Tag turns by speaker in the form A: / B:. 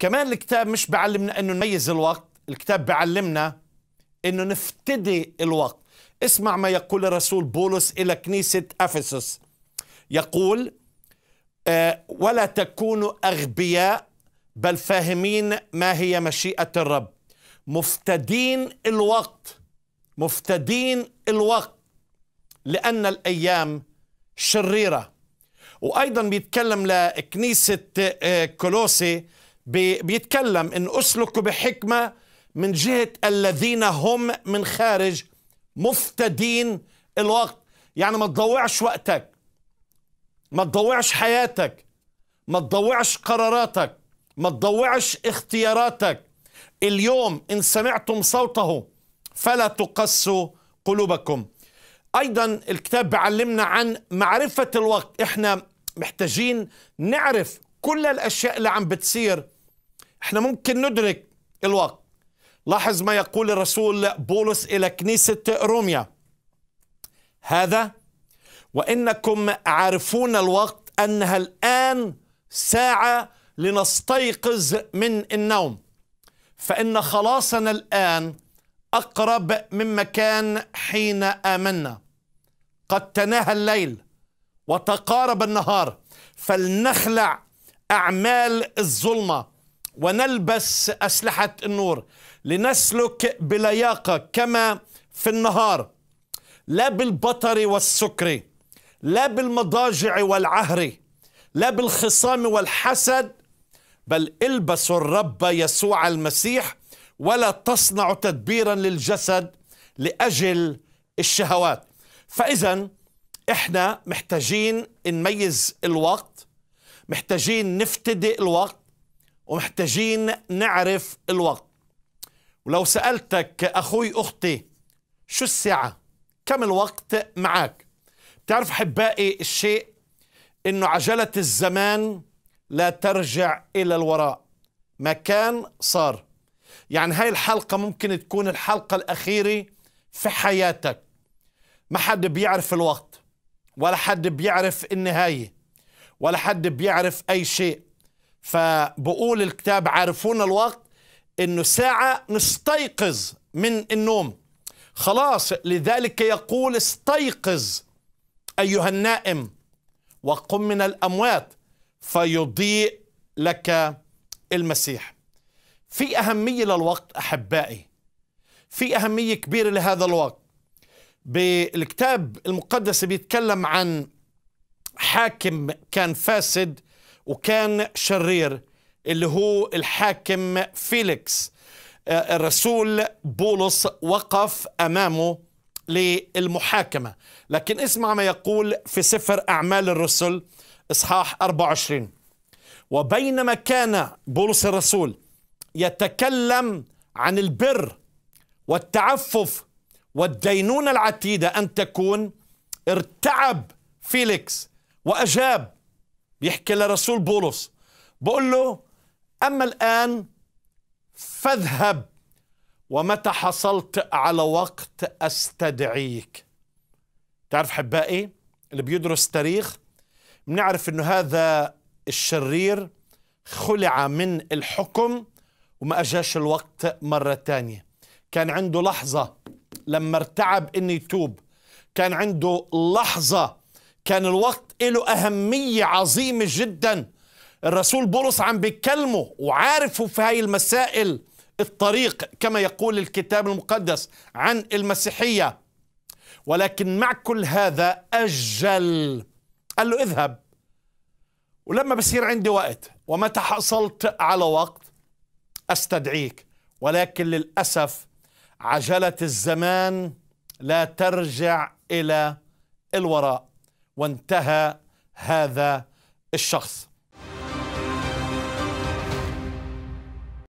A: كمان الكتاب مش بعلمنا انه نميز الوقت الكتاب بعلمنا انه نفتدي الوقت اسمع ما يقول الرسول بولس الى كنيسه افسس يقول أه ولا تكونوا اغبياء بل فاهمين ما هي مشيئه الرب مفتدين الوقت مفتدين الوقت لان الايام شريره وايضا بيتكلم لكنيسه آه، كولوسي بيتكلم أن أسلكوا بحكمة من جهة الذين هم من خارج مفتدين الوقت يعني ما تضوعش وقتك ما تضوعش حياتك ما تضوعش قراراتك ما تضوعش اختياراتك اليوم إن سمعتم صوته فلا تقسوا قلوبكم أيضا الكتاب بيعلمنا عن معرفة الوقت إحنا محتاجين نعرف كل الأشياء اللي عم بتصير احنا ممكن ندرك الوقت لاحظ ما يقول الرسول بولس إلى كنيسة روميا هذا وإنكم عارفون الوقت أنها الآن ساعة لنستيقظ من النوم فإن خلاصنا الآن أقرب مما كان حين آمنا قد تناهى الليل وتقارب النهار فلنخلع أعمال الظلمة ونلبس أسلحة النور لنسلك بلياقة كما في النهار لا بالبطر والسكر لا بالمضاجع والعهر لا بالخصام والحسد بل البسوا الرب يسوع المسيح ولا تصنعوا تدبيرا للجسد لأجل الشهوات فإذا إحنا محتاجين نميز الوقت محتاجين نفتدي الوقت ومحتاجين نعرف الوقت ولو سألتك أخوي أختي شو الساعة كم الوقت معك بتعرف حبائي الشيء إنه عجلة الزمان لا ترجع إلى الوراء ما كان صار يعني هاي الحلقة ممكن تكون الحلقة الأخيرة في حياتك ما حد بيعرف الوقت ولا حد بيعرف النهايه ولا حد بيعرف أي شيء فبقول الكتاب عارفون الوقت أنه ساعة نستيقظ من النوم خلاص لذلك يقول استيقظ أيها النائم وقم من الأموات فيضيء لك المسيح في أهمية للوقت أحبائي في أهمية كبيرة لهذا الوقت بالكتاب المقدس بيتكلم عن حاكم كان فاسد وكان شرير اللي هو الحاكم فيليكس آه، الرسول بولس وقف امامه للمحاكمه لكن اسمع ما يقول في سفر اعمال الرسل اصحاح 24 وبينما كان بولس الرسول يتكلم عن البر والتعفف والدينونه العتيده ان تكون ارتعب فيليكس وأجاب بيحكي لرسول بولس بقول له أما الآن فاذهب ومتى حصلت على وقت أستدعيك تعرف حبائي اللي بيدرس تاريخ بنعرف أنه هذا الشرير خلع من الحكم وما أجاش الوقت مرة تانية كان عنده لحظة لما ارتعب أن يتوب كان عنده لحظة كان الوقت له أهمية عظيمة جدا الرسول بولس عم بيكلمه وعارفه في هاي المسائل الطريق كما يقول الكتاب المقدس عن المسيحية ولكن مع كل هذا أجل قال له اذهب ولما بصير عندي وقت ومتى حصلت على وقت أستدعيك ولكن للأسف عجلة الزمان لا ترجع إلى الوراء وانتهى هذا الشخص